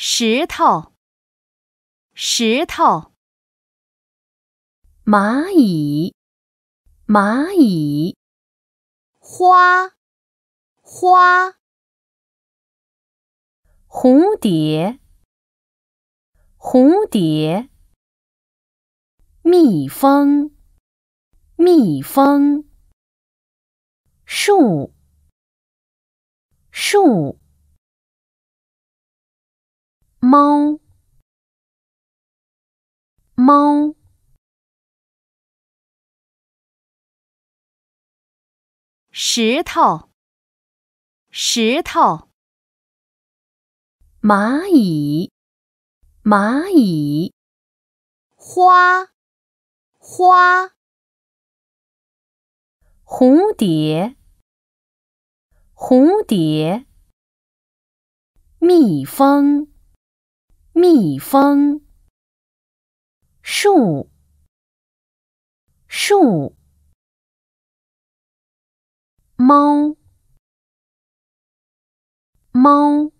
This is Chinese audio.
石头，石头；蚂蚁，蚂蚁；花，花；蝴蝶，蝴蝶；蜜蜂，蜜蜂；树，树。猫，猫；石头，石头；蚂蚁，蚂蚁；花，花；蝴蝶，蝴蝶；蜜蜂。蜜蜂，树，树，猫，猫。